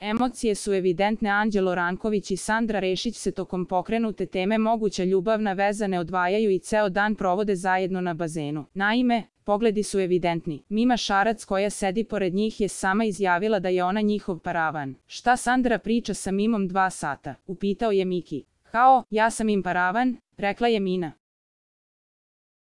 Emocije su evidentne Anđelo Ranković i Sandra Rešić se tokom pokrenute teme moguća ljubavna veza ne odvajaju i ceo dan provode zajedno na bazenu. Naime, pogledi su evidentni. Mima Šarac koja sedi pored njih je sama izjavila da je ona njihov paravan. Šta Sandra priča sa Mimom dva sata? Upitao je Miki. Kao, ja sam im paravan, rekla je Mina.